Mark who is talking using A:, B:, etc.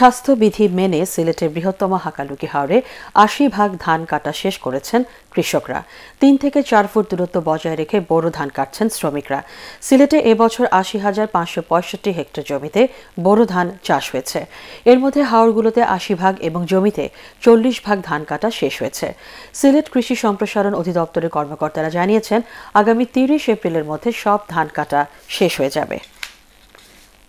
A: স্বাস্থ্যবিধি মেনে সিলেটের বৃহত্তম হাকালুকি হাওরে আশি ভাগ ধান কাটা শেষ করেছেন কৃষকরা তিন থেকে চার ফুট দূরত্ব বজায় রেখে বোরো ধান কাটছেন শ্রমিকরা সিলেটে এবছর আশি হাজার পাঁচশো পঁয়ষট্টি হেক্টর জমিতে বোরো ধান চাষ হয়েছে এর মধ্যে হাওরগুলোতে আশি ভাগ এবং জমিতে চল্লিশ ভাগ ধান কাটা শেষ হয়েছে সিলেট কৃষি সম্প্রসারণ অধিদপ্তরের কর্মকর্তারা জানিয়েছেন আগামী তিরিশ এপ্রিলের মধ্যে সব ধান কাটা শেষ হয়ে যাবে